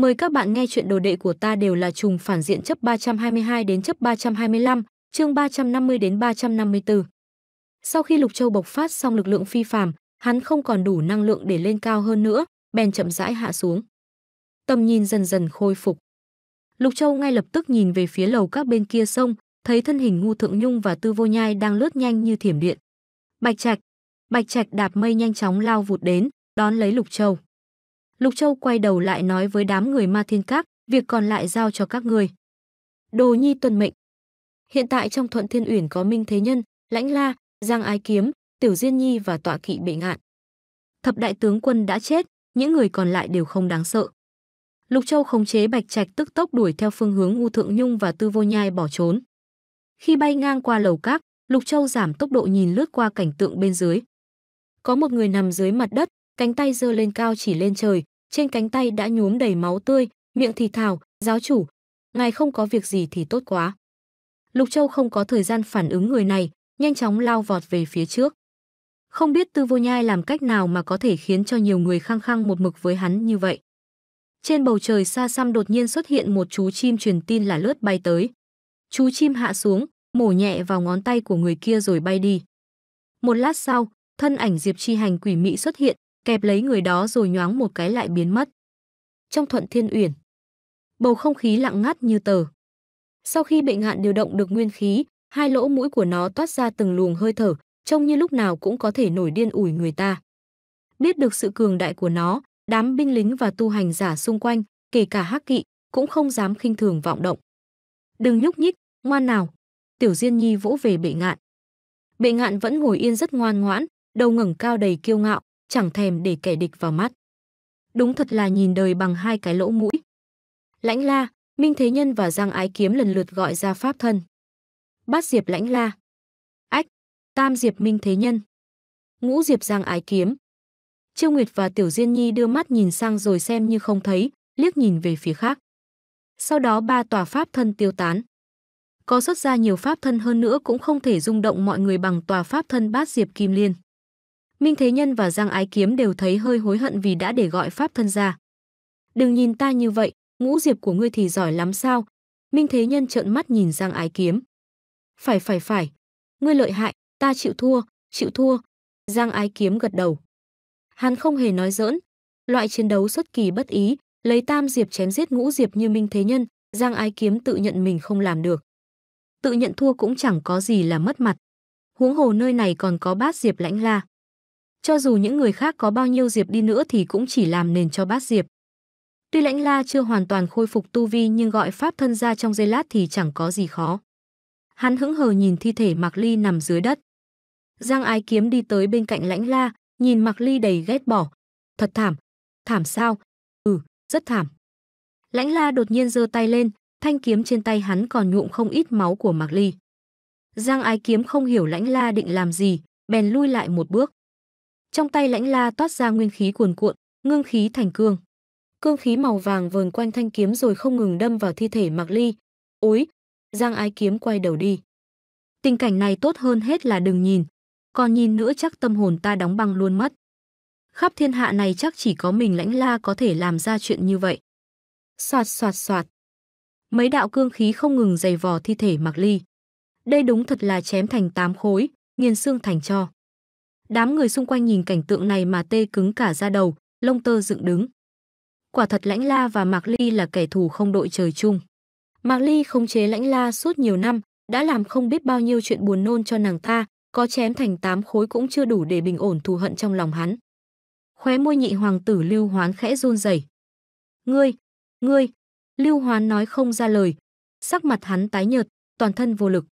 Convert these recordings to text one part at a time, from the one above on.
Mời các bạn nghe chuyện đồ đệ của ta đều là trùng phản diện chấp 322 đến chấp 325, chương 350 đến 354. Sau khi Lục Châu bộc phát xong lực lượng phi phàm, hắn không còn đủ năng lượng để lên cao hơn nữa, bèn chậm rãi hạ xuống. Tầm nhìn dần dần khôi phục. Lục Châu ngay lập tức nhìn về phía lầu các bên kia sông, thấy thân hình Ngu Thượng Nhung và Tư Vô Nhai đang lướt nhanh như thiểm điện. Bạch Trạch, Bạch Trạch đạp mây nhanh chóng lao vụt đến, đón lấy Lục Châu. Lục Châu quay đầu lại nói với đám người ma thiên các, việc còn lại giao cho các người. Đồ nhi Tuần mệnh. Hiện tại trong thuận thiên uyển có Minh Thế Nhân, Lãnh La, Giang Ái Kiếm, Tiểu Diên Nhi và tọa kỵ Bị ngạn. Thập đại tướng quân đã chết, những người còn lại đều không đáng sợ. Lục Châu khống chế Bạch Trạch tức tốc đuổi theo phương hướng U Thượng Nhung và Tư Vô Nhai bỏ trốn. Khi bay ngang qua lầu các, Lục Châu giảm tốc độ nhìn lướt qua cảnh tượng bên dưới. Có một người nằm dưới mặt đất, cánh tay giơ lên cao chỉ lên trời, trên cánh tay đã nhuốm đầy máu tươi, miệng thì thào, giáo chủ, ngài không có việc gì thì tốt quá. Lục Châu không có thời gian phản ứng người này, nhanh chóng lao vọt về phía trước. Không biết Tư Vô Nhai làm cách nào mà có thể khiến cho nhiều người khăng khăng một mực với hắn như vậy. Trên bầu trời xa xăm đột nhiên xuất hiện một chú chim truyền tin là lướt bay tới. Chú chim hạ xuống, mổ nhẹ vào ngón tay của người kia rồi bay đi. Một lát sau, thân ảnh Diệp Chi Hành quỷ mị xuất hiện, kẹp lấy người đó rồi nhoáng một cái lại biến mất. Trong thuận thiên uyển, bầu không khí lặng ngắt như tờ. Sau khi bệnh hạn điều động được nguyên khí, hai lỗ mũi của nó toát ra từng luồng hơi thở, trông như lúc nào cũng có thể nổi điên ủi người ta. Biết được sự cường đại của nó, đám binh lính và tu hành giả xung quanh, kể cả hắc kỵ, cũng không dám khinh thường vọng động. Đừng nhúc nhích, ngoan nào. Tiểu Diên Nhi vỗ về bệ ngạn. Bệ ngạn vẫn ngồi yên rất ngoan ngoãn, đầu ngẩng cao đầy kiêu ngạo, chẳng thèm để kẻ địch vào mắt. Đúng thật là nhìn đời bằng hai cái lỗ mũi. Lãnh La, Minh Thế Nhân và Giang Ái Kiếm lần lượt gọi ra pháp thân. Bát Diệp Lãnh La. Ách, Tam Diệp Minh Thế Nhân. Ngũ Diệp Giang Ái Kiếm. Trương Nguyệt và Tiểu Diên Nhi đưa mắt nhìn sang rồi xem như không thấy, liếc nhìn về phía khác. Sau đó ba tòa pháp thân tiêu tán. Có xuất ra nhiều pháp thân hơn nữa cũng không thể rung động mọi người bằng tòa pháp thân bát diệp kim liên. Minh Thế Nhân và Giang Ái Kiếm đều thấy hơi hối hận vì đã để gọi pháp thân ra. Đừng nhìn ta như vậy, ngũ diệp của ngươi thì giỏi lắm sao? Minh Thế Nhân trợn mắt nhìn Giang Ái Kiếm. Phải phải phải, ngươi lợi hại, ta chịu thua, chịu thua. Giang Ái Kiếm gật đầu. Hắn không hề nói giỡn, loại chiến đấu xuất kỳ bất ý, lấy tam diệp chém giết ngũ diệp như Minh Thế Nhân, Giang Ái Kiếm tự nhận mình không làm được. Tự nhận thua cũng chẳng có gì là mất mặt. Huống hồ nơi này còn có bát diệp lãnh la. Cho dù những người khác có bao nhiêu diệp đi nữa thì cũng chỉ làm nền cho bát diệp. Tuy lãnh la chưa hoàn toàn khôi phục tu vi nhưng gọi pháp thân ra trong giây lát thì chẳng có gì khó. Hắn hững hờ nhìn thi thể Mạc Ly nằm dưới đất. Giang ái kiếm đi tới bên cạnh lãnh la, nhìn Mạc Ly đầy ghét bỏ. Thật thảm. Thảm sao? Ừ, rất thảm. Lãnh la đột nhiên giơ tay lên, thanh kiếm trên tay hắn còn nhuộm không ít máu của Mạc Ly. Giang ái kiếm không hiểu lãnh la định làm gì, bèn lui lại một bước. Trong tay lãnh la toát ra nguyên khí cuồn cuộn, ngưng khí thành cương. Cương khí màu vàng vờn quanh thanh kiếm rồi không ngừng đâm vào thi thể mặc Ly. Ối! Giang ái kiếm quay đầu đi. Tình cảnh này tốt hơn hết là đừng nhìn. Còn nhìn nữa chắc tâm hồn ta đóng băng luôn mất. Khắp thiên hạ này chắc chỉ có mình lãnh la có thể làm ra chuyện như vậy. Soạt soạt soạt. Mấy đạo cương khí không ngừng dày vò thi thể mặc Ly. Đây đúng thật là chém thành tám khối, nghiền xương thành cho. Đám người xung quanh nhìn cảnh tượng này mà tê cứng cả da đầu, lông tơ dựng đứng. Quả thật Lãnh La và Mạc Ly là kẻ thù không đội trời chung. Mạc Ly khống chế Lãnh La suốt nhiều năm, đã làm không biết bao nhiêu chuyện buồn nôn cho nàng ta, có chém thành tám khối cũng chưa đủ để bình ổn thù hận trong lòng hắn. Khóe môi nhị hoàng tử Lưu Hoán khẽ run rẩy. "Ngươi, ngươi!" Lưu Hoán nói không ra lời, sắc mặt hắn tái nhợt, toàn thân vô lực.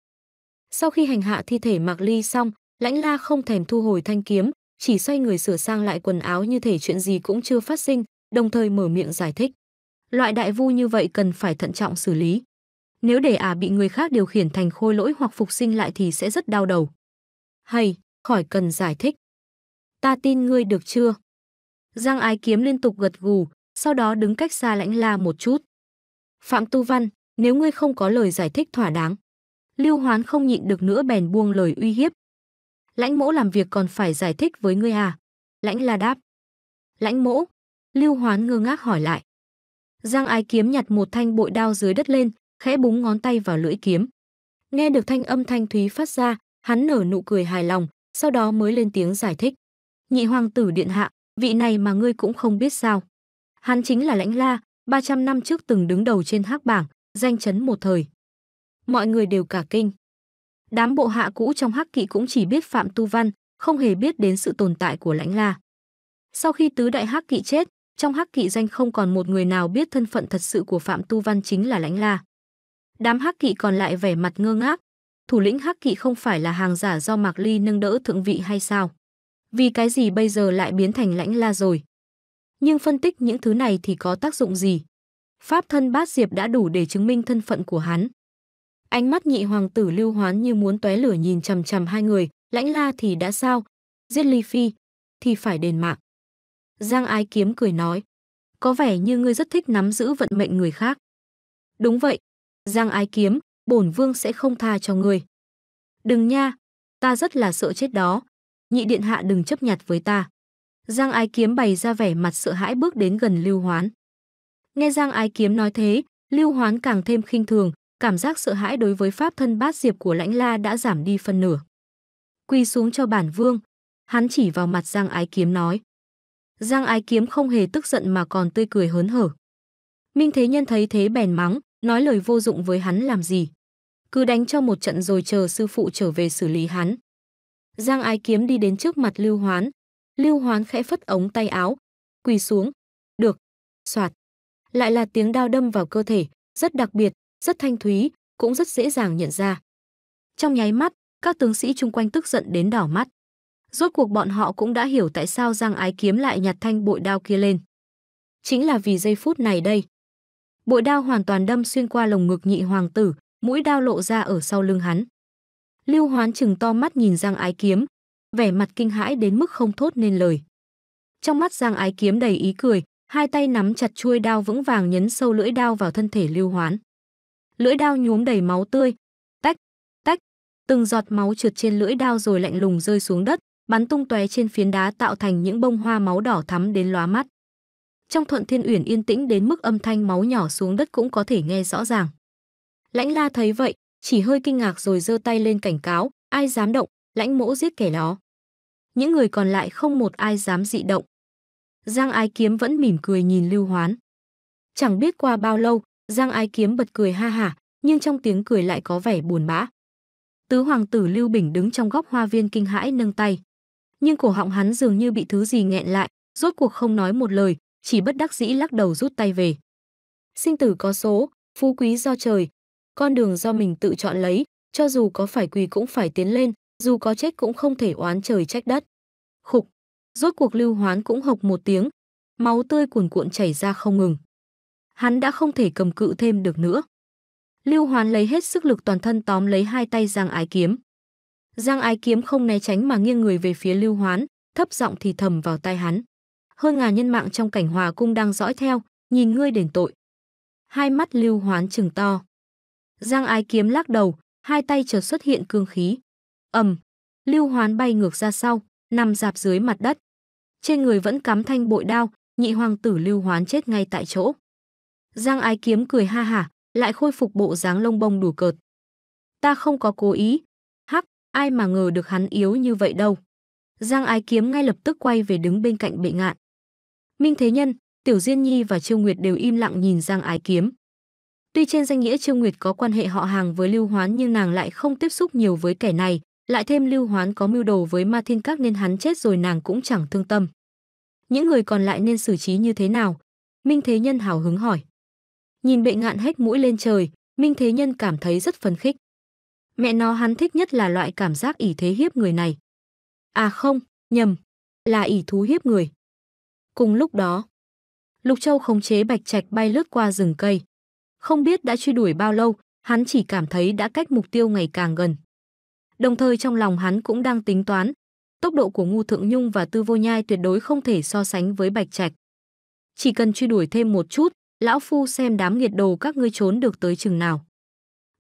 Sau khi hành hạ thi thể Mạc Ly xong, Lãnh La không thèm thu hồi thanh kiếm, chỉ xoay người sửa sang lại quần áo như thể chuyện gì cũng chưa phát sinh, đồng thời mở miệng giải thích. Loại đại vu như vậy cần phải thận trọng xử lý. Nếu để ả à bị người khác điều khiển thành khôi lỗi hoặc phục sinh lại thì sẽ rất đau đầu. Hay, khỏi cần giải thích. Ta tin ngươi được chưa? Giang ái kiếm liên tục gật gù, sau đó đứng cách xa lãnh la một chút. Phạm Tu Văn, nếu ngươi không có lời giải thích thỏa đáng. Lưu Hoán không nhịn được nữa bèn buông lời uy hiếp, lãnh mỗ làm việc còn phải giải thích với ngươi à? Lãnh la đáp. Lãnh mỗ, lưu hoán ngơ ngác hỏi lại. Giang ái kiếm nhặt một thanh bội đao dưới đất lên, khẽ búng ngón tay vào lưỡi kiếm. Nghe được thanh âm thanh thúy phát ra, hắn nở nụ cười hài lòng, sau đó mới lên tiếng giải thích. Nhị hoàng tử điện hạ, vị này mà ngươi cũng không biết sao. Hắn chính là lãnh la, 300 năm trước từng đứng đầu trên hắc bảng, danh chấn một thời. Mọi người đều cả kinh. Đám bộ hạ cũ trong Hắc Kỵ cũng chỉ biết Phạm Tu Văn, không hề biết đến sự tồn tại của Lãnh La. Sau khi tứ đại Hắc Kỵ chết, trong Hắc Kỵ danh không còn một người nào biết thân phận thật sự của Phạm Tu Văn chính là Lãnh La. Đám Hắc Kỵ còn lại vẻ mặt ngơ ngác, thủ lĩnh Hắc Kỵ không phải là hàng giả do Mạc Ly nâng đỡ thượng vị hay sao? Vì cái gì bây giờ lại biến thành Lãnh La rồi? Nhưng phân tích những thứ này thì có tác dụng gì? Pháp thân bát diệp đã đủ để chứng minh thân phận của hắn. Ánh mắt nhị hoàng tử Lưu Hoán như muốn tóe lửa nhìn chằm chằm hai người, lãnh la thì đã sao, giết Ly Phi thì phải đền mạng. Giang Ái Kiếm cười nói, có vẻ như ngươi rất thích nắm giữ vận mệnh người khác. Đúng vậy, Giang Ái Kiếm, bổn vương sẽ không tha cho ngươi. Đừng nha, ta rất là sợ chết đó. Nhị điện hạ đừng chấp nhặt với ta. Giang Ái Kiếm bày ra vẻ mặt sợ hãi bước đến gần Lưu Hoán. Nghe Giang Ái Kiếm nói thế, Lưu Hoán càng thêm khinh thường, cảm giác sợ hãi đối với pháp thân bát diệp của lãnh la đã giảm đi phân nửa. Quy xuống cho bản vương, hắn chỉ vào mặt Giang Ái Kiếm nói. Giang Ái Kiếm không hề tức giận mà còn tươi cười hớn hở. Minh Thế Nhân thấy thế bèn mắng, nói lời vô dụng với hắn làm gì. Cứ đánh cho một trận rồi chờ sư phụ trở về xử lý hắn. Giang Ái Kiếm đi đến trước mặt Lưu Hoán. Lưu Hoán khẽ phất ống tay áo, quỳ xuống. Được. Soạt. Lại là tiếng đao đâm vào cơ thể, rất đặc biệt, rất thanh thúy, cũng rất dễ dàng nhận ra. Trong nháy mắt, các tướng sĩ chung quanh tức giận đến đỏ mắt. Rốt cuộc bọn họ cũng đã hiểu tại sao Giang Ái Kiếm lại nhặt thanh bội đao kia lên. Chính là vì giây phút này đây. Bội đao hoàn toàn đâm xuyên qua lồng ngực nhị hoàng tử, mũi đao lộ ra ở sau lưng hắn. Lưu Hoán chừng to mắt nhìn Giang Ái Kiếm, vẻ mặt kinh hãi đến mức không thốt nên lời. Trong mắt Giang Ái Kiếm đầy ý cười, hai tay nắm chặt chuôi đao vững vàng nhấn sâu lưỡi đao vào thân thể Lưu Hoán lưỡi đao nhuốm đầy máu tươi. Tách, tách, từng giọt máu trượt trên lưỡi đao rồi lạnh lùng rơi xuống đất, bắn tung tóe trên phiến đá tạo thành những bông hoa máu đỏ thắm đến lóa mắt. Trong thuận thiên uyển yên tĩnh đến mức âm thanh máu nhỏ xuống đất cũng có thể nghe rõ ràng. Lãnh la thấy vậy, chỉ hơi kinh ngạc rồi giơ tay lên cảnh cáo, ai dám động, lãnh mỗ giết kẻ đó. Những người còn lại không một ai dám dị động. Giang ái kiếm vẫn mỉm cười nhìn lưu hoán. Chẳng biết qua bao lâu, Giang Ái Kiếm bật cười ha hả, nhưng trong tiếng cười lại có vẻ buồn bã. Tứ hoàng tử Lưu Bình đứng trong góc hoa viên kinh hãi nâng tay. Nhưng cổ họng hắn dường như bị thứ gì nghẹn lại, rốt cuộc không nói một lời, chỉ bất đắc dĩ lắc đầu rút tay về. Sinh tử có số, phú quý do trời, con đường do mình tự chọn lấy, cho dù có phải quỳ cũng phải tiến lên, dù có chết cũng không thể oán trời trách đất. Khục, rốt cuộc Lưu Hoán cũng hộc một tiếng, máu tươi cuồn cuộn chảy ra không ngừng hắn đã không thể cầm cự thêm được nữa. Lưu Hoán lấy hết sức lực toàn thân tóm lấy hai tay Giang Ái Kiếm. Giang Ái Kiếm không né tránh mà nghiêng người về phía Lưu Hoán, thấp giọng thì thầm vào tai hắn. Hơn ngàn nhân mạng trong cảnh hòa cung đang dõi theo, nhìn ngươi đền tội. Hai mắt Lưu Hoán trừng to. Giang Ái Kiếm lắc đầu, hai tay chợt xuất hiện cương khí. ầm, Lưu Hoán bay ngược ra sau, nằm dạp dưới mặt đất. Trên người vẫn cắm thanh bội đao, nhị hoàng tử Lưu Hoán chết ngay tại chỗ. Giang ái kiếm cười ha hả, lại khôi phục bộ dáng lông bông đủ cợt. Ta không có cố ý. Hắc, ai mà ngờ được hắn yếu như vậy đâu. Giang ái kiếm ngay lập tức quay về đứng bên cạnh bệ ngạn. Minh Thế Nhân, Tiểu Diên Nhi và Trương Nguyệt đều im lặng nhìn Giang ái kiếm. Tuy trên danh nghĩa Trương Nguyệt có quan hệ họ hàng với Lưu Hoán nhưng nàng lại không tiếp xúc nhiều với kẻ này, lại thêm Lưu Hoán có mưu đồ với Ma Thiên Các nên hắn chết rồi nàng cũng chẳng thương tâm. Những người còn lại nên xử trí như thế nào? Minh Thế Nhân hào hứng hỏi. Nhìn bệ ngạn hết mũi lên trời, Minh Thế Nhân cảm thấy rất phấn khích. Mẹ nó hắn thích nhất là loại cảm giác ỷ thế hiếp người này. À không, nhầm, là ỷ thú hiếp người. Cùng lúc đó, Lục Châu khống chế bạch trạch bay lướt qua rừng cây. Không biết đã truy đuổi bao lâu, hắn chỉ cảm thấy đã cách mục tiêu ngày càng gần. Đồng thời trong lòng hắn cũng đang tính toán, tốc độ của Ngô Thượng Nhung và Tư Vô Nhai tuyệt đối không thể so sánh với bạch trạch. Chỉ cần truy đuổi thêm một chút, lão phu xem đám nghiệt đồ các ngươi trốn được tới chừng nào.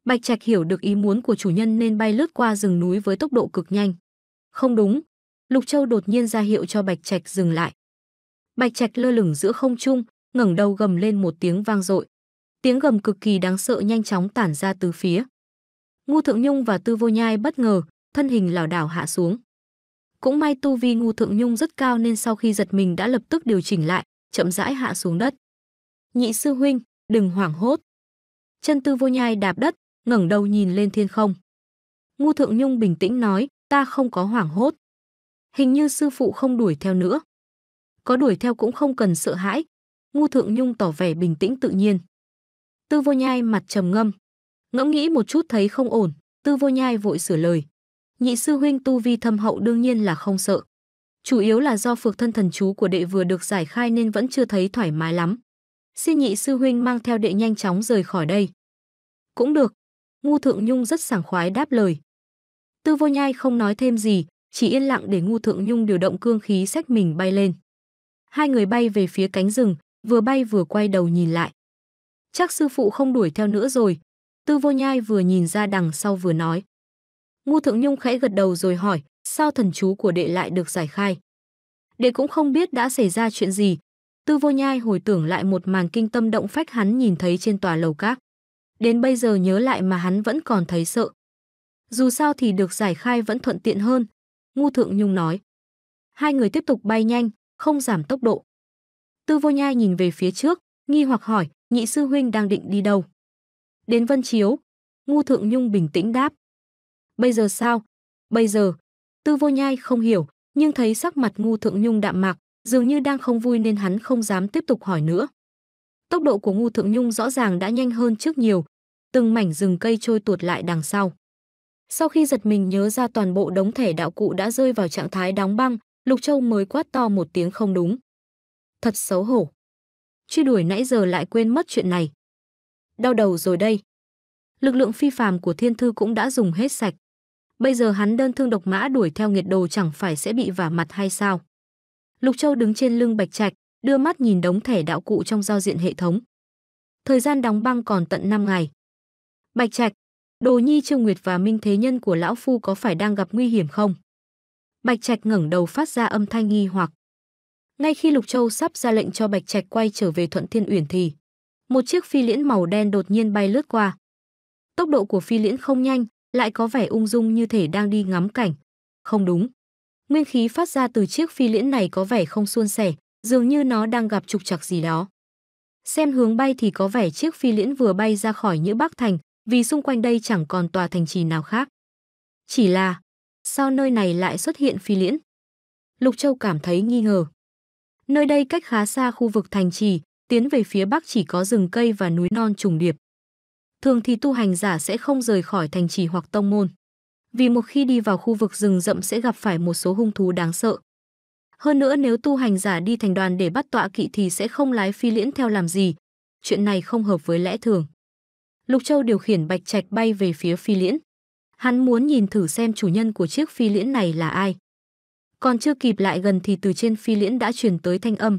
Bạch Trạch hiểu được ý muốn của chủ nhân nên bay lướt qua rừng núi với tốc độ cực nhanh. Không đúng, Lục Châu đột nhiên ra hiệu cho Bạch Trạch dừng lại. Bạch Trạch lơ lửng giữa không trung, ngẩng đầu gầm lên một tiếng vang dội. Tiếng gầm cực kỳ đáng sợ nhanh chóng tản ra từ phía. Ngu Thượng Nhung và Tư Vô Nhai bất ngờ, thân hình lảo đảo hạ xuống. Cũng may tu vi Ngu Thượng Nhung rất cao nên sau khi giật mình đã lập tức điều chỉnh lại, chậm rãi hạ xuống đất nhị sư huynh, đừng hoảng hốt. Chân tư vô nhai đạp đất, ngẩng đầu nhìn lên thiên không. Ngu Thượng Nhung bình tĩnh nói, ta không có hoảng hốt. Hình như sư phụ không đuổi theo nữa. Có đuổi theo cũng không cần sợ hãi. Ngu Thượng Nhung tỏ vẻ bình tĩnh tự nhiên. Tư vô nhai mặt trầm ngâm. Ngẫm nghĩ một chút thấy không ổn, tư vô nhai vội sửa lời. Nhị sư huynh tu vi thâm hậu đương nhiên là không sợ. Chủ yếu là do phược thân thần chú của đệ vừa được giải khai nên vẫn chưa thấy thoải mái lắm xin nhị sư huynh mang theo đệ nhanh chóng rời khỏi đây. Cũng được. Ngu Thượng Nhung rất sảng khoái đáp lời. Tư vô nhai không nói thêm gì, chỉ yên lặng để Ngu Thượng Nhung điều động cương khí sách mình bay lên. Hai người bay về phía cánh rừng, vừa bay vừa quay đầu nhìn lại. Chắc sư phụ không đuổi theo nữa rồi. Tư vô nhai vừa nhìn ra đằng sau vừa nói. Ngu Thượng Nhung khẽ gật đầu rồi hỏi, sao thần chú của đệ lại được giải khai? Đệ cũng không biết đã xảy ra chuyện gì, Tư vô nhai hồi tưởng lại một màn kinh tâm động phách hắn nhìn thấy trên tòa lầu các. Đến bây giờ nhớ lại mà hắn vẫn còn thấy sợ. Dù sao thì được giải khai vẫn thuận tiện hơn, Ngu Thượng Nhung nói. Hai người tiếp tục bay nhanh, không giảm tốc độ. Tư vô nhai nhìn về phía trước, nghi hoặc hỏi, nhị sư huynh đang định đi đâu? Đến Vân Chiếu, Ngu Thượng Nhung bình tĩnh đáp. Bây giờ sao? Bây giờ, Tư vô nhai không hiểu, nhưng thấy sắc mặt Ngu Thượng Nhung đạm mạc, dường như đang không vui nên hắn không dám tiếp tục hỏi nữa. Tốc độ của Ngu Thượng Nhung rõ ràng đã nhanh hơn trước nhiều, từng mảnh rừng cây trôi tuột lại đằng sau. Sau khi giật mình nhớ ra toàn bộ đống thể đạo cụ đã rơi vào trạng thái đóng băng, Lục Châu mới quát to một tiếng không đúng. Thật xấu hổ. Truy đuổi nãy giờ lại quên mất chuyện này. Đau đầu rồi đây. Lực lượng phi phàm của thiên thư cũng đã dùng hết sạch. Bây giờ hắn đơn thương độc mã đuổi theo nghiệt đồ chẳng phải sẽ bị vả mặt hay sao? Lục Châu đứng trên lưng Bạch Trạch, đưa mắt nhìn đống thẻ đạo cụ trong giao diện hệ thống. Thời gian đóng băng còn tận 5 ngày. Bạch Trạch, Đồ Nhi Trương Nguyệt và Minh Thế Nhân của lão phu có phải đang gặp nguy hiểm không? Bạch Trạch ngẩng đầu phát ra âm thanh nghi hoặc. Ngay khi Lục Châu sắp ra lệnh cho Bạch Trạch quay trở về Thuận Thiên Uyển thì một chiếc phi liễn màu đen đột nhiên bay lướt qua. Tốc độ của phi liễn không nhanh, lại có vẻ ung dung như thể đang đi ngắm cảnh. Không đúng, Nguyên khí phát ra từ chiếc phi liễn này có vẻ không suôn sẻ, dường như nó đang gặp trục trặc gì đó. Xem hướng bay thì có vẻ chiếc phi liễn vừa bay ra khỏi Nhữ Bắc Thành, vì xung quanh đây chẳng còn tòa thành trì nào khác. Chỉ là, sao nơi này lại xuất hiện phi liễn? Lục Châu cảm thấy nghi ngờ. Nơi đây cách khá xa khu vực thành trì, tiến về phía bắc chỉ có rừng cây và núi non trùng điệp. Thường thì tu hành giả sẽ không rời khỏi thành trì hoặc tông môn vì một khi đi vào khu vực rừng rậm sẽ gặp phải một số hung thú đáng sợ. Hơn nữa nếu tu hành giả đi thành đoàn để bắt tọa kỵ thì sẽ không lái phi liễn theo làm gì. Chuyện này không hợp với lẽ thường. Lục Châu điều khiển bạch trạch bay về phía phi liễn. Hắn muốn nhìn thử xem chủ nhân của chiếc phi liễn này là ai. Còn chưa kịp lại gần thì từ trên phi liễn đã truyền tới thanh âm.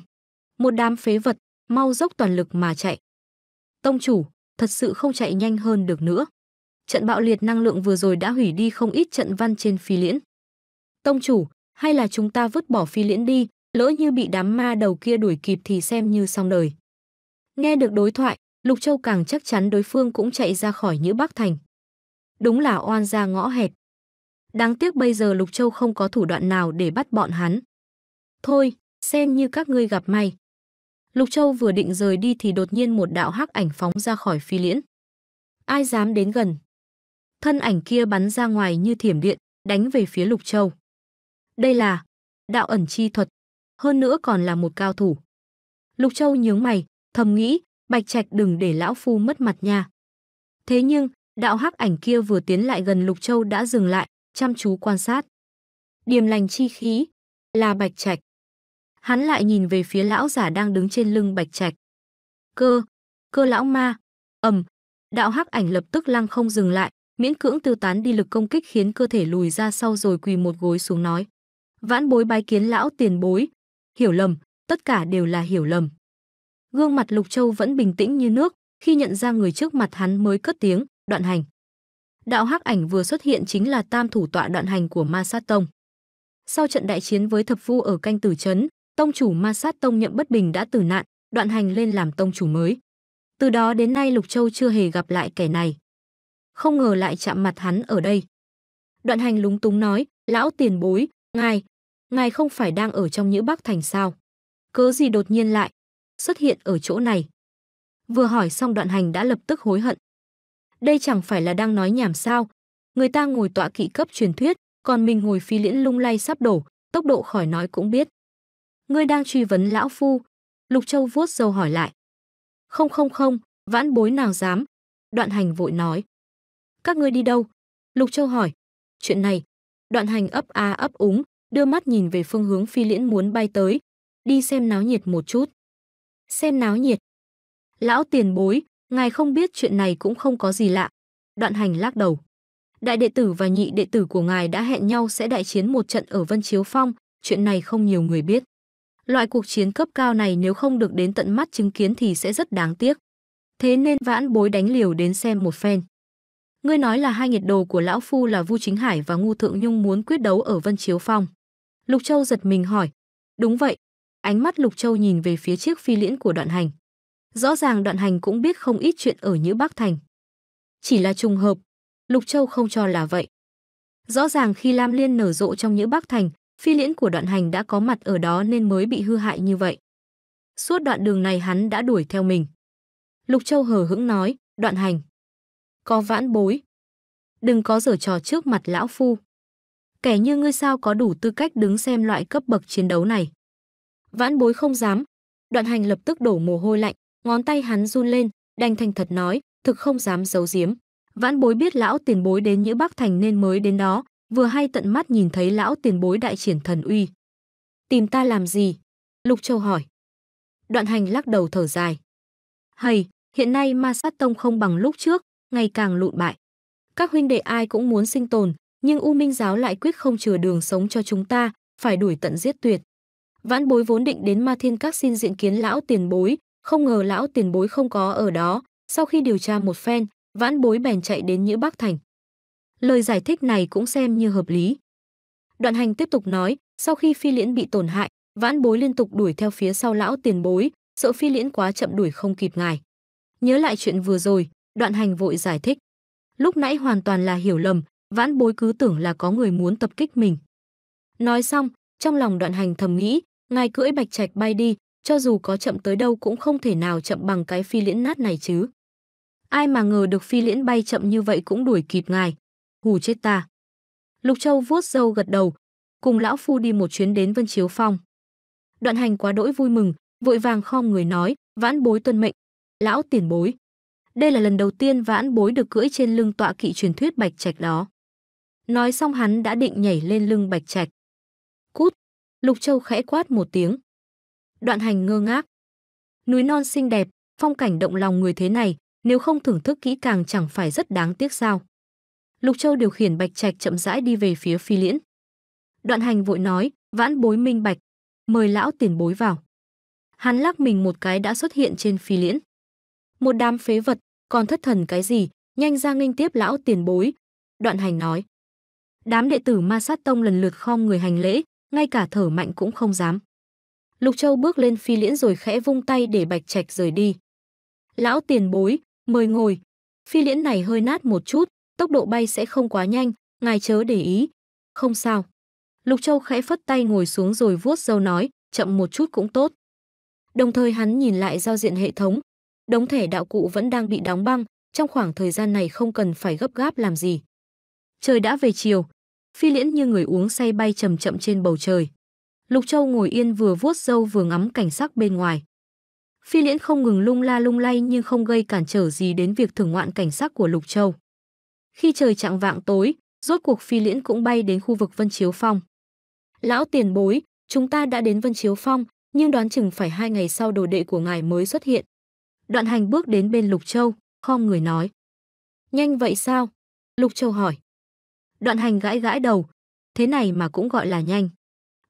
Một đám phế vật, mau dốc toàn lực mà chạy. Tông chủ, thật sự không chạy nhanh hơn được nữa trận bạo liệt năng lượng vừa rồi đã hủy đi không ít trận văn trên phi liễn. Tông chủ, hay là chúng ta vứt bỏ phi liễn đi, lỡ như bị đám ma đầu kia đuổi kịp thì xem như xong đời. Nghe được đối thoại, Lục Châu càng chắc chắn đối phương cũng chạy ra khỏi Nhữ Bắc Thành. Đúng là oan ra ngõ hẹp. Đáng tiếc bây giờ Lục Châu không có thủ đoạn nào để bắt bọn hắn. Thôi, xem như các ngươi gặp may. Lục Châu vừa định rời đi thì đột nhiên một đạo hắc ảnh phóng ra khỏi phi liễn. Ai dám đến gần? thân ảnh kia bắn ra ngoài như thiểm điện, đánh về phía Lục Châu. Đây là đạo ẩn chi thuật, hơn nữa còn là một cao thủ. Lục Châu nhướng mày, thầm nghĩ, Bạch Trạch đừng để lão phu mất mặt nha. Thế nhưng, đạo hắc ảnh kia vừa tiến lại gần Lục Châu đã dừng lại, chăm chú quan sát. Điềm lành chi khí, là Bạch Trạch. Hắn lại nhìn về phía lão giả đang đứng trên lưng Bạch Trạch. Cơ, cơ lão ma, ầm, đạo hắc ảnh lập tức lăng không dừng lại, miễn cưỡng tiêu tán đi lực công kích khiến cơ thể lùi ra sau rồi quỳ một gối xuống nói. Vãn bối bái kiến lão tiền bối. Hiểu lầm, tất cả đều là hiểu lầm. Gương mặt Lục Châu vẫn bình tĩnh như nước, khi nhận ra người trước mặt hắn mới cất tiếng, đoạn hành. Đạo hắc ảnh vừa xuất hiện chính là tam thủ tọa đoạn hành của Ma Sát Tông. Sau trận đại chiến với thập vu ở canh tử trấn, tông chủ Ma Sát Tông nhậm bất bình đã tử nạn, đoạn hành lên làm tông chủ mới. Từ đó đến nay Lục Châu chưa hề gặp lại kẻ này không ngờ lại chạm mặt hắn ở đây. Đoạn hành lúng túng nói, lão tiền bối, ngài, ngài không phải đang ở trong Nhữ Bắc Thành sao? Cớ gì đột nhiên lại, xuất hiện ở chỗ này? Vừa hỏi xong đoạn hành đã lập tức hối hận. Đây chẳng phải là đang nói nhảm sao? Người ta ngồi tọa kỵ cấp truyền thuyết, còn mình ngồi phi liễn lung lay sắp đổ, tốc độ khỏi nói cũng biết. Ngươi đang truy vấn lão phu. Lục Châu vuốt râu hỏi lại. Không không không, vãn bối nào dám. Đoạn hành vội nói các ngươi đi đâu lục châu hỏi chuyện này đoạn hành ấp a ấp úng đưa mắt nhìn về phương hướng phi liễn muốn bay tới đi xem náo nhiệt một chút xem náo nhiệt lão tiền bối ngài không biết chuyện này cũng không có gì lạ đoạn hành lắc đầu đại đệ tử và nhị đệ tử của ngài đã hẹn nhau sẽ đại chiến một trận ở vân chiếu phong chuyện này không nhiều người biết loại cuộc chiến cấp cao này nếu không được đến tận mắt chứng kiến thì sẽ rất đáng tiếc thế nên vãn bối đánh liều đến xem một phen ngươi nói là hai nhiệt đồ của lão phu là Vu Chính Hải và Ngu Thượng Nhung muốn quyết đấu ở Vân Chiếu Phong. Lục Châu giật mình hỏi. Đúng vậy. Ánh mắt Lục Châu nhìn về phía chiếc phi liễn của đoạn hành. Rõ ràng đoạn hành cũng biết không ít chuyện ở Nhữ Bắc Thành. Chỉ là trùng hợp, Lục Châu không cho là vậy. Rõ ràng khi Lam Liên nở rộ trong Nhữ Bắc Thành, phi liễn của đoạn hành đã có mặt ở đó nên mới bị hư hại như vậy. Suốt đoạn đường này hắn đã đuổi theo mình. Lục Châu hờ hững nói, đoạn hành, có vãn bối. Đừng có giở trò trước mặt lão phu. Kẻ như ngươi sao có đủ tư cách đứng xem loại cấp bậc chiến đấu này. Vãn bối không dám. Đoạn hành lập tức đổ mồ hôi lạnh, ngón tay hắn run lên, đành thành thật nói, thực không dám giấu giếm. Vãn bối biết lão tiền bối đến Nhữ Bắc Thành nên mới đến đó, vừa hay tận mắt nhìn thấy lão tiền bối đại triển thần uy. Tìm ta làm gì? Lục Châu hỏi. Đoạn hành lắc đầu thở dài. Hầy, hiện nay ma sát tông không bằng lúc trước, ngày càng lụn bại. Các huynh đệ ai cũng muốn sinh tồn, nhưng U Minh giáo lại quyết không chừa đường sống cho chúng ta, phải đuổi tận giết tuyệt. Vãn bối vốn định đến Ma Thiên Các xin diện kiến lão tiền bối, không ngờ lão tiền bối không có ở đó, sau khi điều tra một phen, vãn bối bèn chạy đến Nhữ Bắc Thành. Lời giải thích này cũng xem như hợp lý. Đoạn hành tiếp tục nói, sau khi phi liễn bị tổn hại, vãn bối liên tục đuổi theo phía sau lão tiền bối, sợ phi liễn quá chậm đuổi không kịp ngài. Nhớ lại chuyện vừa rồi, Đoạn hành vội giải thích. Lúc nãy hoàn toàn là hiểu lầm, vãn bối cứ tưởng là có người muốn tập kích mình. Nói xong, trong lòng đoạn hành thầm nghĩ, ngài cưỡi bạch trạch bay đi, cho dù có chậm tới đâu cũng không thể nào chậm bằng cái phi liễn nát này chứ. Ai mà ngờ được phi liễn bay chậm như vậy cũng đuổi kịp ngài. Hù chết ta. Lục Châu vuốt râu gật đầu, cùng lão phu đi một chuyến đến Vân Chiếu Phong. Đoạn hành quá đỗi vui mừng, vội vàng khom người nói, vãn bối tuân mệnh, lão tiền bối. Đây là lần đầu tiên vãn bối được cưỡi trên lưng tọa kỵ truyền thuyết bạch trạch đó. Nói xong hắn đã định nhảy lên lưng bạch trạch. Cút! Lục Châu khẽ quát một tiếng. Đoạn hành ngơ ngác. Núi non xinh đẹp, phong cảnh động lòng người thế này, nếu không thưởng thức kỹ càng chẳng phải rất đáng tiếc sao. Lục Châu điều khiển bạch trạch chậm rãi đi về phía phi liễn. Đoạn hành vội nói, vãn bối minh bạch, mời lão tiền bối vào. Hắn lắc mình một cái đã xuất hiện trên phi liễn một đám phế vật còn thất thần cái gì nhanh ra nghênh tiếp lão tiền bối đoạn hành nói đám đệ tử ma sát tông lần lượt khom người hành lễ ngay cả thở mạnh cũng không dám lục châu bước lên phi liễn rồi khẽ vung tay để bạch trạch rời đi lão tiền bối mời ngồi phi liễn này hơi nát một chút tốc độ bay sẽ không quá nhanh ngài chớ để ý không sao lục châu khẽ phất tay ngồi xuống rồi vuốt râu nói chậm một chút cũng tốt đồng thời hắn nhìn lại giao diện hệ thống đống thể đạo cụ vẫn đang bị đóng băng, trong khoảng thời gian này không cần phải gấp gáp làm gì. Trời đã về chiều, phi liễn như người uống say bay chậm chậm trên bầu trời. Lục Châu ngồi yên vừa vuốt râu vừa ngắm cảnh sắc bên ngoài. Phi liễn không ngừng lung la lung lay nhưng không gây cản trở gì đến việc thưởng ngoạn cảnh sắc của Lục Châu. Khi trời chạng vạng tối, rốt cuộc phi liễn cũng bay đến khu vực Vân Chiếu Phong. Lão tiền bối, chúng ta đã đến Vân Chiếu Phong, nhưng đoán chừng phải hai ngày sau đồ đệ của ngài mới xuất hiện. Đoạn hành bước đến bên Lục Châu, khom người nói. Nhanh vậy sao? Lục Châu hỏi. Đoạn hành gãi gãi đầu. Thế này mà cũng gọi là nhanh.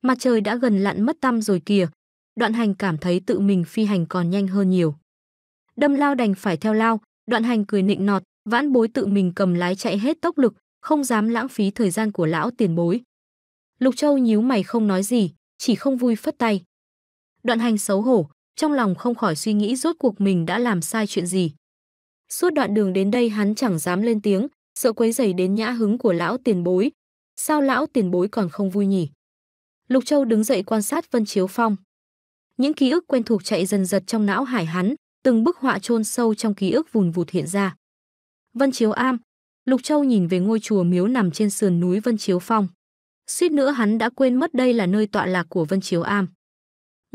Mặt trời đã gần lặn mất tăm rồi kìa. Đoạn hành cảm thấy tự mình phi hành còn nhanh hơn nhiều. Đâm lao đành phải theo lao, đoạn hành cười nịnh nọt, vãn bối tự mình cầm lái chạy hết tốc lực, không dám lãng phí thời gian của lão tiền bối. Lục Châu nhíu mày không nói gì, chỉ không vui phất tay. Đoạn hành xấu hổ, trong lòng không khỏi suy nghĩ rốt cuộc mình đã làm sai chuyện gì. Suốt đoạn đường đến đây hắn chẳng dám lên tiếng, sợ quấy rầy đến nhã hứng của lão tiền bối. Sao lão tiền bối còn không vui nhỉ? Lục Châu đứng dậy quan sát Vân Chiếu Phong. Những ký ức quen thuộc chạy dần dật trong não hải hắn, từng bức họa chôn sâu trong ký ức vùn vụt hiện ra. Vân Chiếu Am, Lục Châu nhìn về ngôi chùa miếu nằm trên sườn núi Vân Chiếu Phong. Suýt nữa hắn đã quên mất đây là nơi tọa lạc của Vân Chiếu Am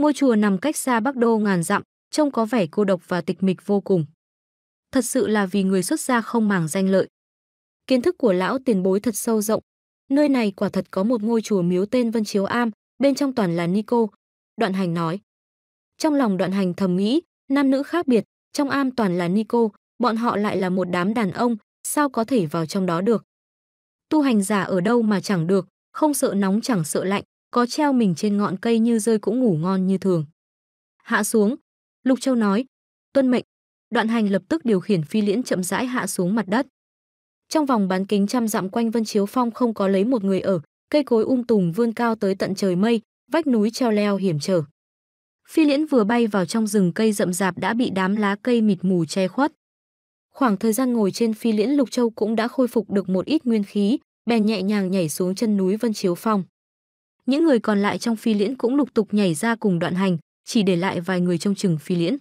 ngôi chùa nằm cách xa Bắc Đô ngàn dặm, trông có vẻ cô độc và tịch mịch vô cùng. Thật sự là vì người xuất gia không màng danh lợi. Kiến thức của lão tiền bối thật sâu rộng. Nơi này quả thật có một ngôi chùa miếu tên Vân Chiếu Am, bên trong toàn là ni cô. Đoạn hành nói. Trong lòng đoạn hành thầm nghĩ, nam nữ khác biệt, trong am toàn là ni cô, bọn họ lại là một đám đàn ông, sao có thể vào trong đó được. Tu hành giả ở đâu mà chẳng được, không sợ nóng chẳng sợ lạnh, có treo mình trên ngọn cây như rơi cũng ngủ ngon như thường. Hạ xuống, Lục Châu nói, tuân mệnh, đoạn hành lập tức điều khiển phi liễn chậm rãi hạ xuống mặt đất. Trong vòng bán kính trăm dặm quanh Vân Chiếu Phong không có lấy một người ở, cây cối um tùm vươn cao tới tận trời mây, vách núi treo leo hiểm trở. Phi liễn vừa bay vào trong rừng cây rậm rạp đã bị đám lá cây mịt mù che khuất. Khoảng thời gian ngồi trên phi liễn Lục Châu cũng đã khôi phục được một ít nguyên khí, bèn nhẹ nhàng nhảy xuống chân núi Vân Chiếu Phong. Những người còn lại trong phi liễn cũng lục tục nhảy ra cùng đoạn hành, chỉ để lại vài người trong chừng phi liễn.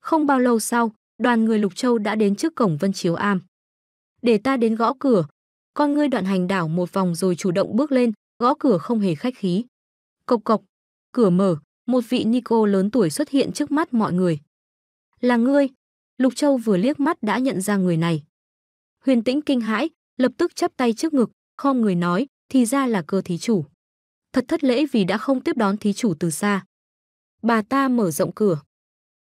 Không bao lâu sau, đoàn người Lục Châu đã đến trước cổng Vân Chiếu Am. Để ta đến gõ cửa. Con ngươi đoạn hành đảo một vòng rồi chủ động bước lên, gõ cửa không hề khách khí. Cộc cộc, cửa mở, một vị Nico lớn tuổi xuất hiện trước mắt mọi người. Là ngươi, Lục Châu vừa liếc mắt đã nhận ra người này. Huyền tĩnh kinh hãi, lập tức chắp tay trước ngực, khom người nói, thì ra là cơ thí chủ thật thất lễ vì đã không tiếp đón thí chủ từ xa. Bà ta mở rộng cửa.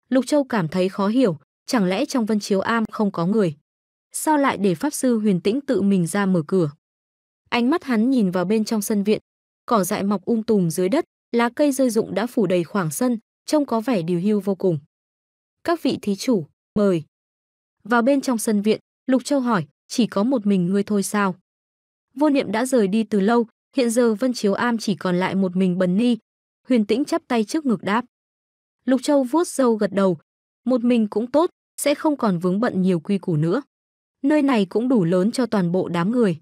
Lục Châu cảm thấy khó hiểu, chẳng lẽ trong Vân Chiếu Am không có người? Sao lại để Pháp Sư huyền tĩnh tự mình ra mở cửa? Ánh mắt hắn nhìn vào bên trong sân viện, cỏ dại mọc um tùm dưới đất, lá cây rơi rụng đã phủ đầy khoảng sân, trông có vẻ điều hưu vô cùng. Các vị thí chủ, mời. Vào bên trong sân viện, Lục Châu hỏi, chỉ có một mình ngươi thôi sao? Vô niệm đã rời đi từ lâu, Hiện giờ Vân Chiếu Am chỉ còn lại một mình Bần Ni. Huyền Tĩnh chắp tay trước ngực đáp. Lục Châu vuốt râu gật đầu. Một mình cũng tốt, sẽ không còn vướng bận nhiều quy củ nữa. Nơi này cũng đủ lớn cho toàn bộ đám người.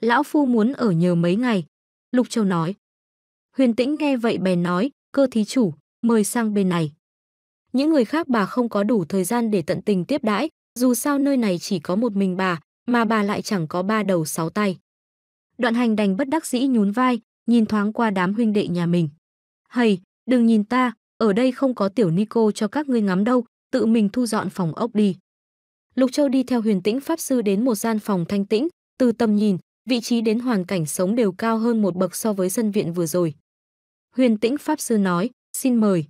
Lão Phu muốn ở nhờ mấy ngày. Lục Châu nói. Huyền Tĩnh nghe vậy bèn nói, cơ thí chủ, mời sang bên này. Những người khác bà không có đủ thời gian để tận tình tiếp đãi, dù sao nơi này chỉ có một mình bà, mà bà lại chẳng có ba đầu sáu tay đoạn hành đành bất đắc dĩ nhún vai, nhìn thoáng qua đám huynh đệ nhà mình. Hầy, đừng nhìn ta, ở đây không có tiểu Nico cho các ngươi ngắm đâu, tự mình thu dọn phòng ốc đi. Lục Châu đi theo huyền tĩnh Pháp Sư đến một gian phòng thanh tĩnh, từ tầm nhìn, vị trí đến hoàn cảnh sống đều cao hơn một bậc so với sân viện vừa rồi. Huyền tĩnh Pháp Sư nói, xin mời.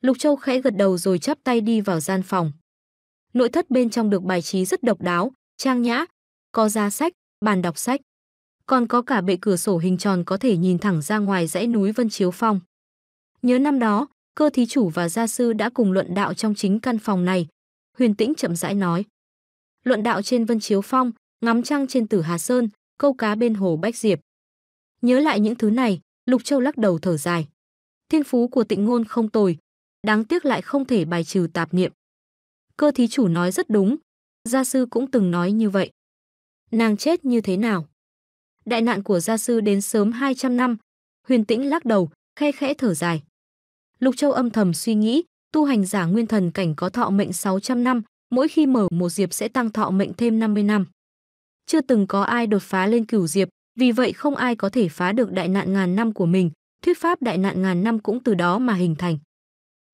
Lục Châu khẽ gật đầu rồi chắp tay đi vào gian phòng. Nội thất bên trong được bài trí rất độc đáo, trang nhã, có giá sách, bàn đọc sách còn có cả bệ cửa sổ hình tròn có thể nhìn thẳng ra ngoài dãy núi Vân Chiếu Phong. Nhớ năm đó, cơ thí chủ và gia sư đã cùng luận đạo trong chính căn phòng này. Huyền Tĩnh chậm rãi nói. Luận đạo trên Vân Chiếu Phong, ngắm trăng trên Tử Hà Sơn, câu cá bên hồ Bách Diệp. Nhớ lại những thứ này, Lục Châu lắc đầu thở dài. Thiên phú của tịnh ngôn không tồi, đáng tiếc lại không thể bài trừ tạp niệm. Cơ thí chủ nói rất đúng, gia sư cũng từng nói như vậy. Nàng chết như thế nào? đại nạn của gia sư đến sớm 200 năm. Huyền Tĩnh lắc đầu, khe khẽ thở dài. Lục Châu âm thầm suy nghĩ, tu hành giả nguyên thần cảnh có thọ mệnh 600 năm, mỗi khi mở một diệp sẽ tăng thọ mệnh thêm 50 năm. Chưa từng có ai đột phá lên cửu diệp, vì vậy không ai có thể phá được đại nạn ngàn năm của mình, thuyết pháp đại nạn ngàn năm cũng từ đó mà hình thành.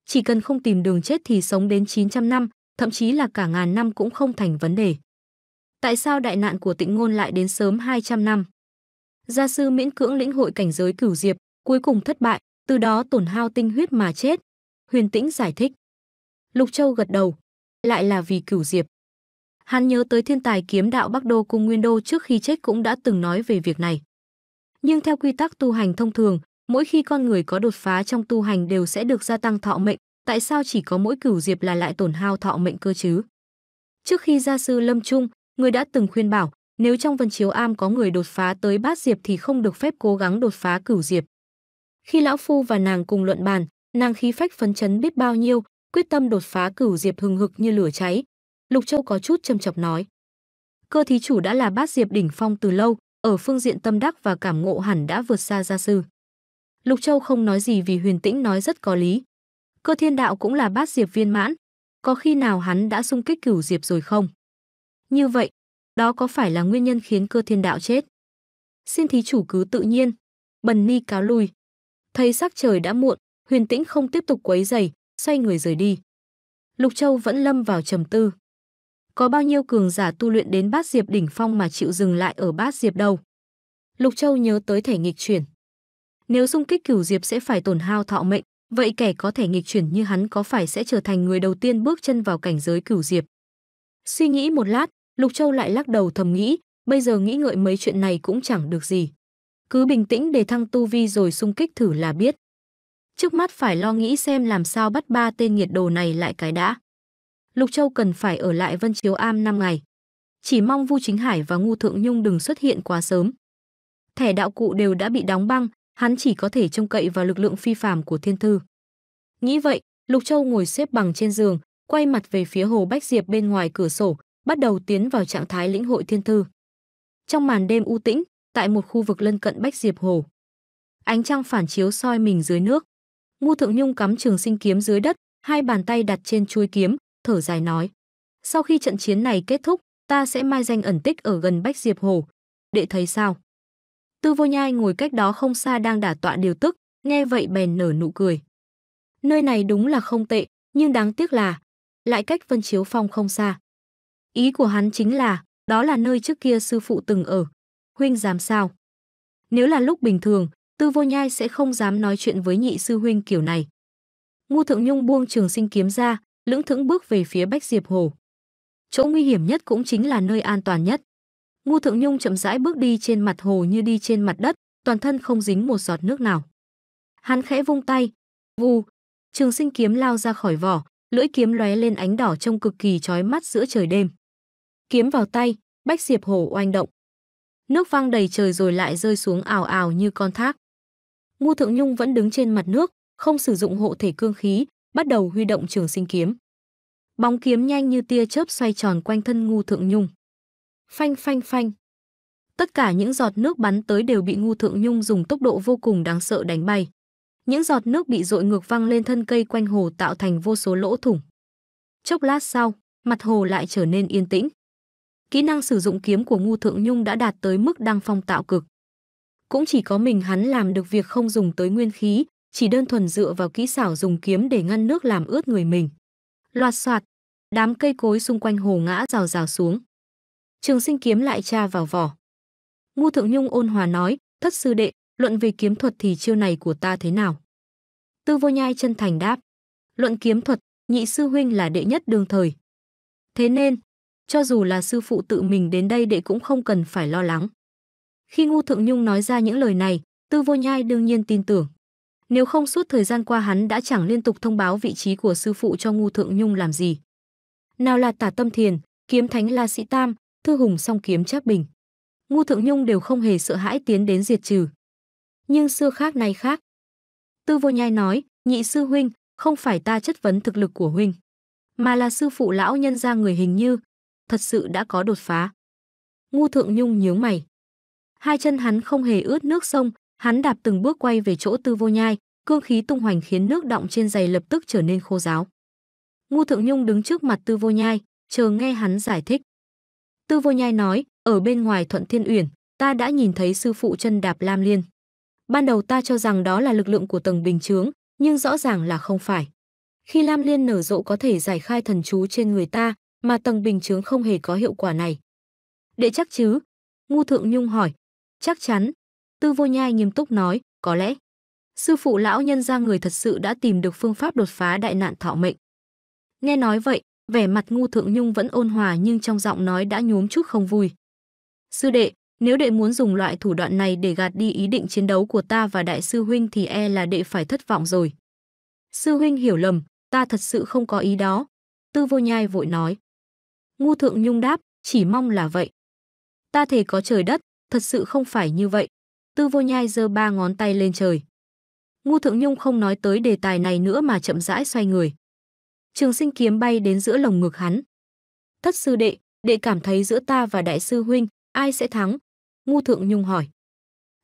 Chỉ cần không tìm đường chết thì sống đến 900 năm, thậm chí là cả ngàn năm cũng không thành vấn đề. Tại sao đại nạn của Tịnh Ngôn lại đến sớm 200 năm? gia sư miễn cưỡng lĩnh hội cảnh giới cửu diệp, cuối cùng thất bại, từ đó tổn hao tinh huyết mà chết. Huyền Tĩnh giải thích. Lục Châu gật đầu, lại là vì cửu diệp. Hắn nhớ tới thiên tài kiếm đạo Bắc Đô cùng Nguyên Đô trước khi chết cũng đã từng nói về việc này. Nhưng theo quy tắc tu hành thông thường, mỗi khi con người có đột phá trong tu hành đều sẽ được gia tăng thọ mệnh, tại sao chỉ có mỗi cửu diệp là lại tổn hao thọ mệnh cơ chứ? Trước khi gia sư Lâm Trung, người đã từng khuyên bảo, nếu trong vân chiếu am có người đột phá tới bát diệp thì không được phép cố gắng đột phá cửu diệp. Khi lão phu và nàng cùng luận bàn, nàng khí phách phấn chấn biết bao nhiêu, quyết tâm đột phá cửu diệp hừng hực như lửa cháy. Lục Châu có chút châm chọc nói: "Cơ thí chủ đã là bát diệp đỉnh phong từ lâu, ở phương diện tâm đắc và cảm ngộ hẳn đã vượt xa gia sư." Lục Châu không nói gì vì Huyền Tĩnh nói rất có lý. Cơ Thiên Đạo cũng là bát diệp viên mãn, có khi nào hắn đã xung kích cửu diệp rồi không? Như vậy, đó có phải là nguyên nhân khiến cơ thiên đạo chết? Xin thí chủ cứ tự nhiên. Bần ni cáo lui. Thấy sắc trời đã muộn, huyền tĩnh không tiếp tục quấy giày, xoay người rời đi. Lục Châu vẫn lâm vào trầm tư. Có bao nhiêu cường giả tu luyện đến bát diệp đỉnh phong mà chịu dừng lại ở bát diệp đâu? Lục Châu nhớ tới thể nghịch chuyển. Nếu xung kích cửu diệp sẽ phải tổn hao thọ mệnh, vậy kẻ có thể nghịch chuyển như hắn có phải sẽ trở thành người đầu tiên bước chân vào cảnh giới cửu diệp? Suy nghĩ một lát, Lục Châu lại lắc đầu thầm nghĩ, bây giờ nghĩ ngợi mấy chuyện này cũng chẳng được gì. Cứ bình tĩnh để thăng tu vi rồi xung kích thử là biết. Trước mắt phải lo nghĩ xem làm sao bắt ba tên nhiệt đồ này lại cái đã. Lục Châu cần phải ở lại Vân Chiếu Am 5 ngày. Chỉ mong Vu Chính Hải và Ngu Thượng Nhung đừng xuất hiện quá sớm. Thẻ đạo cụ đều đã bị đóng băng, hắn chỉ có thể trông cậy vào lực lượng phi phàm của thiên thư. Nghĩ vậy, Lục Châu ngồi xếp bằng trên giường, quay mặt về phía hồ Bách Diệp bên ngoài cửa sổ, bắt đầu tiến vào trạng thái lĩnh hội thiên thư. Trong màn đêm u tĩnh, tại một khu vực lân cận Bách Diệp Hồ, ánh trăng phản chiếu soi mình dưới nước. Ngô Thượng Nhung cắm trường sinh kiếm dưới đất, hai bàn tay đặt trên chuôi kiếm, thở dài nói: "Sau khi trận chiến này kết thúc, ta sẽ mai danh ẩn tích ở gần Bách Diệp Hồ. để thấy sao?" Tư Vô Nhai ngồi cách đó không xa đang đả tọa điều tức, nghe vậy bèn nở nụ cười. Nơi này đúng là không tệ, nhưng đáng tiếc là lại cách Vân Chiếu Phong không xa. Ý của hắn chính là, đó là nơi trước kia sư phụ từng ở. Huynh dám sao? Nếu là lúc bình thường, Tư Vô Nhai sẽ không dám nói chuyện với nhị sư huynh kiểu này. Ngô Thượng Nhung buông trường sinh kiếm ra, Lưỡng thững bước về phía Bách Diệp Hồ. Chỗ nguy hiểm nhất cũng chính là nơi an toàn nhất. Ngô Thượng Nhung chậm rãi bước đi trên mặt hồ như đi trên mặt đất, toàn thân không dính một giọt nước nào. Hắn khẽ vung tay, vù, trường sinh kiếm lao ra khỏi vỏ, lưỡi kiếm lóe lên ánh đỏ trông cực kỳ chói mắt giữa trời đêm. Kiếm vào tay, bách diệp hồ oanh động. Nước văng đầy trời rồi lại rơi xuống ảo ảo như con thác. Ngu Thượng Nhung vẫn đứng trên mặt nước, không sử dụng hộ thể cương khí, bắt đầu huy động trường sinh kiếm. Bóng kiếm nhanh như tia chớp xoay tròn quanh thân Ngu Thượng Nhung. Phanh phanh phanh. Tất cả những giọt nước bắn tới đều bị Ngu Thượng Nhung dùng tốc độ vô cùng đáng sợ đánh bay. Những giọt nước bị dội ngược văng lên thân cây quanh hồ tạo thành vô số lỗ thủng. Chốc lát sau, mặt hồ lại trở nên yên tĩnh kỹ năng sử dụng kiếm của Ngu Thượng Nhung đã đạt tới mức đăng phong tạo cực. Cũng chỉ có mình hắn làm được việc không dùng tới nguyên khí, chỉ đơn thuần dựa vào kỹ xảo dùng kiếm để ngăn nước làm ướt người mình. Loạt soạt, đám cây cối xung quanh hồ ngã rào rào xuống. Trường sinh kiếm lại tra vào vỏ. Ngu Thượng Nhung ôn hòa nói, thất sư đệ, luận về kiếm thuật thì chiêu này của ta thế nào? Tư vô nhai chân thành đáp. Luận kiếm thuật, nhị sư huynh là đệ nhất đương thời. Thế nên, cho dù là sư phụ tự mình đến đây đệ cũng không cần phải lo lắng. Khi Ngu Thượng Nhung nói ra những lời này, Tư Vô Nhai đương nhiên tin tưởng. Nếu không suốt thời gian qua hắn đã chẳng liên tục thông báo vị trí của sư phụ cho Ngu Thượng Nhung làm gì. Nào là Tả Tâm Thiền, Kiếm Thánh La Sĩ Tam, Thư Hùng song kiếm Trác Bình. Ngu Thượng Nhung đều không hề sợ hãi tiến đến diệt trừ. Nhưng xưa khác nay khác. Tư Vô Nhai nói, nhị sư huynh, không phải ta chất vấn thực lực của huynh, mà là sư phụ lão nhân ra người hình như thật sự đã có đột phá. Ngu Thượng Nhung nhướng mày. Hai chân hắn không hề ướt nước sông, hắn đạp từng bước quay về chỗ Tư Vô Nhai, cương khí tung hoành khiến nước động trên giày lập tức trở nên khô ráo. Ngu Thượng Nhung đứng trước mặt Tư Vô Nhai, chờ nghe hắn giải thích. Tư Vô Nhai nói, ở bên ngoài Thuận Thiên Uyển, ta đã nhìn thấy sư phụ chân đạp Lam Liên. Ban đầu ta cho rằng đó là lực lượng của tầng bình chướng, nhưng rõ ràng là không phải. Khi Lam Liên nở rộ có thể giải khai thần chú trên người ta, mà tầng bình chướng không hề có hiệu quả này. đệ chắc chứ? Ngu Thượng Nhung hỏi. Chắc chắn. Tư vô nhai nghiêm túc nói, có lẽ. Sư phụ lão nhân ra người thật sự đã tìm được phương pháp đột phá đại nạn thọ mệnh. Nghe nói vậy, vẻ mặt ngu thượng nhung vẫn ôn hòa nhưng trong giọng nói đã nhuốm chút không vui. Sư đệ, nếu đệ muốn dùng loại thủ đoạn này để gạt đi ý định chiến đấu của ta và đại sư huynh thì e là đệ phải thất vọng rồi. Sư huynh hiểu lầm, ta thật sự không có ý đó. Tư vô nhai vội nói. Ngu Thượng Nhung đáp, chỉ mong là vậy. Ta thể có trời đất, thật sự không phải như vậy. Tư vô nhai giơ ba ngón tay lên trời. Ngu Thượng Nhung không nói tới đề tài này nữa mà chậm rãi xoay người. Trường sinh kiếm bay đến giữa lồng ngực hắn. Thất sư đệ, đệ cảm thấy giữa ta và đại sư huynh, ai sẽ thắng? Ngu Thượng Nhung hỏi.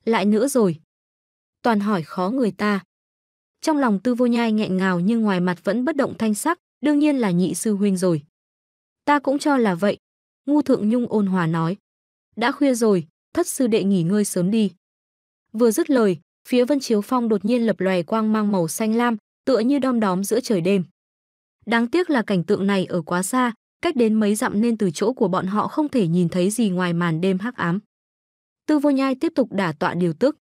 Lại nữa rồi. Toàn hỏi khó người ta. Trong lòng tư vô nhai nghẹn ngào nhưng ngoài mặt vẫn bất động thanh sắc, đương nhiên là nhị sư huynh rồi. Ta cũng cho là vậy. Ngu Thượng Nhung ôn hòa nói. Đã khuya rồi, thất sư đệ nghỉ ngơi sớm đi. Vừa dứt lời, phía Vân Chiếu Phong đột nhiên lập lòe quang mang màu xanh lam, tựa như đom đóm giữa trời đêm. Đáng tiếc là cảnh tượng này ở quá xa, cách đến mấy dặm nên từ chỗ của bọn họ không thể nhìn thấy gì ngoài màn đêm hắc ám. Tư Vô Nhai tiếp tục đả tọa điều tức.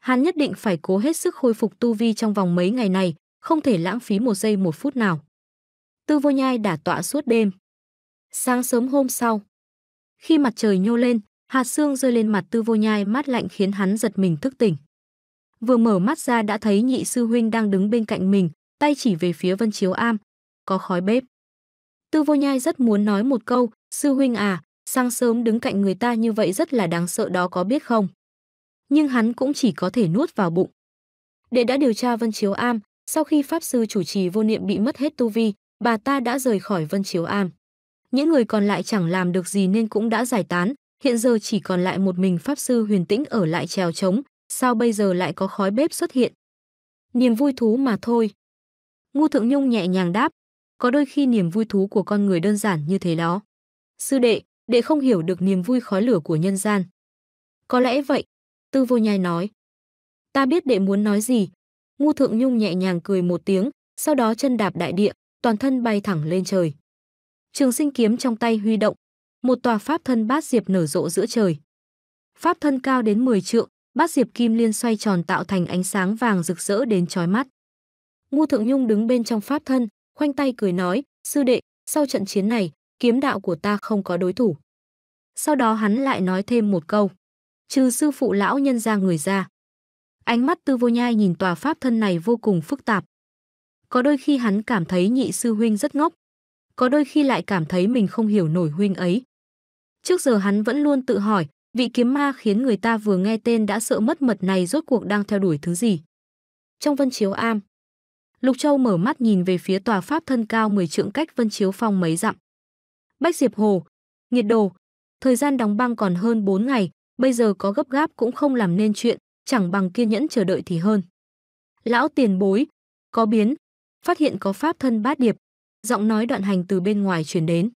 Hắn nhất định phải cố hết sức khôi phục tu vi trong vòng mấy ngày này, không thể lãng phí một giây một phút nào. Tư Vô Nhai đả tọa suốt đêm, Sáng sớm hôm sau, khi mặt trời nhô lên, hạt sương rơi lên mặt Tư Vô Nhai mát lạnh khiến hắn giật mình thức tỉnh. Vừa mở mắt ra đã thấy nhị sư huynh đang đứng bên cạnh mình, tay chỉ về phía Vân Chiếu Am, có khói bếp. Tư Vô Nhai rất muốn nói một câu, "Sư huynh à, sáng sớm đứng cạnh người ta như vậy rất là đáng sợ đó có biết không?" Nhưng hắn cũng chỉ có thể nuốt vào bụng. Để đã điều tra Vân Chiếu Am, sau khi pháp sư chủ trì vô niệm bị mất hết tu vi, bà ta đã rời khỏi Vân Chiếu Am. Những người còn lại chẳng làm được gì nên cũng đã giải tán, hiện giờ chỉ còn lại một mình Pháp Sư Huyền Tĩnh ở lại trèo trống, sao bây giờ lại có khói bếp xuất hiện? Niềm vui thú mà thôi. Ngu Thượng Nhung nhẹ nhàng đáp, có đôi khi niềm vui thú của con người đơn giản như thế đó. Sư đệ, đệ không hiểu được niềm vui khói lửa của nhân gian. Có lẽ vậy, Tư Vô Nhai nói. Ta biết đệ muốn nói gì. Ngu Thượng Nhung nhẹ nhàng cười một tiếng, sau đó chân đạp đại địa, toàn thân bay thẳng lên trời. Trường sinh kiếm trong tay huy động, một tòa pháp thân bát diệp nở rộ giữa trời. Pháp thân cao đến 10 trượng, bát diệp kim liên xoay tròn tạo thành ánh sáng vàng rực rỡ đến chói mắt. Ngô Thượng Nhung đứng bên trong pháp thân, khoanh tay cười nói, sư đệ, sau trận chiến này, kiếm đạo của ta không có đối thủ. Sau đó hắn lại nói thêm một câu, trừ sư phụ lão nhân ra người ra. Ánh mắt tư vô nhai nhìn tòa pháp thân này vô cùng phức tạp. Có đôi khi hắn cảm thấy nhị sư huynh rất ngốc, có đôi khi lại cảm thấy mình không hiểu nổi huynh ấy. Trước giờ hắn vẫn luôn tự hỏi, vị kiếm ma khiến người ta vừa nghe tên đã sợ mất mật này rốt cuộc đang theo đuổi thứ gì. Trong Vân Chiếu Am, Lục Châu mở mắt nhìn về phía tòa pháp thân cao 10 trượng cách Vân Chiếu Phong mấy dặm. Bách Diệp Hồ, nhiệt đồ, thời gian đóng băng còn hơn 4 ngày, bây giờ có gấp gáp cũng không làm nên chuyện, chẳng bằng kiên nhẫn chờ đợi thì hơn. Lão tiền bối, có biến, phát hiện có pháp thân bát điệp, giọng nói đoạn hành từ bên ngoài truyền đến.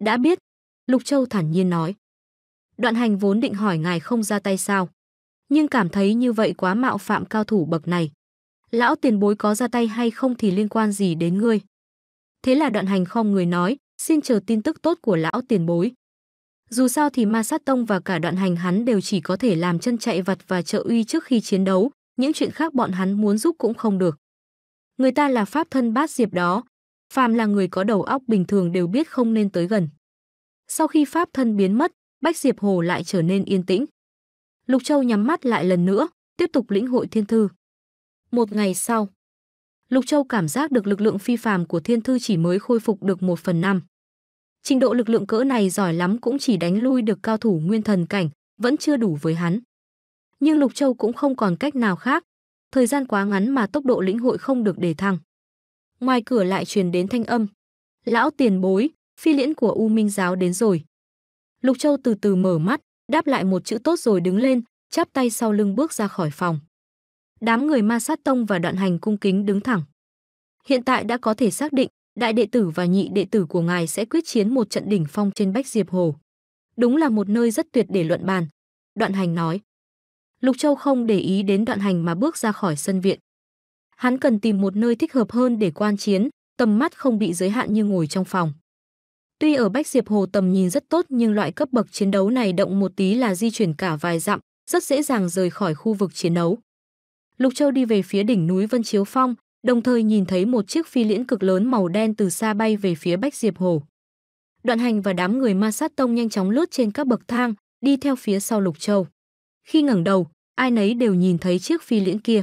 Đã biết, Lục Châu thản nhiên nói. Đoạn hành vốn định hỏi ngài không ra tay sao, nhưng cảm thấy như vậy quá mạo phạm cao thủ bậc này. Lão tiền bối có ra tay hay không thì liên quan gì đến ngươi. Thế là đoạn hành không người nói, xin chờ tin tức tốt của lão tiền bối. Dù sao thì ma sát tông và cả đoạn hành hắn đều chỉ có thể làm chân chạy vặt và trợ uy trước khi chiến đấu, những chuyện khác bọn hắn muốn giúp cũng không được. Người ta là pháp thân bát diệp đó, phàm là người có đầu óc bình thường đều biết không nên tới gần. Sau khi pháp thân biến mất, Bách Diệp Hồ lại trở nên yên tĩnh. Lục Châu nhắm mắt lại lần nữa, tiếp tục lĩnh hội thiên thư. Một ngày sau, Lục Châu cảm giác được lực lượng phi phàm của thiên thư chỉ mới khôi phục được một phần năm. Trình độ lực lượng cỡ này giỏi lắm cũng chỉ đánh lui được cao thủ nguyên thần cảnh, vẫn chưa đủ với hắn. Nhưng Lục Châu cũng không còn cách nào khác. Thời gian quá ngắn mà tốc độ lĩnh hội không được đề thăng ngoài cửa lại truyền đến thanh âm. Lão tiền bối, phi liễn của U Minh giáo đến rồi. Lục Châu từ từ mở mắt, đáp lại một chữ tốt rồi đứng lên, chắp tay sau lưng bước ra khỏi phòng. Đám người ma sát tông và đoạn hành cung kính đứng thẳng. Hiện tại đã có thể xác định, đại đệ tử và nhị đệ tử của ngài sẽ quyết chiến một trận đỉnh phong trên Bách Diệp Hồ. Đúng là một nơi rất tuyệt để luận bàn. Đoạn hành nói. Lục Châu không để ý đến đoạn hành mà bước ra khỏi sân viện hắn cần tìm một nơi thích hợp hơn để quan chiến, tầm mắt không bị giới hạn như ngồi trong phòng. Tuy ở Bách Diệp Hồ tầm nhìn rất tốt nhưng loại cấp bậc chiến đấu này động một tí là di chuyển cả vài dặm, rất dễ dàng rời khỏi khu vực chiến đấu. Lục Châu đi về phía đỉnh núi Vân Chiếu Phong, đồng thời nhìn thấy một chiếc phi liễn cực lớn màu đen từ xa bay về phía Bách Diệp Hồ. Đoạn hành và đám người ma sát tông nhanh chóng lướt trên các bậc thang, đi theo phía sau Lục Châu. Khi ngẩng đầu, ai nấy đều nhìn thấy chiếc phi liễn kia.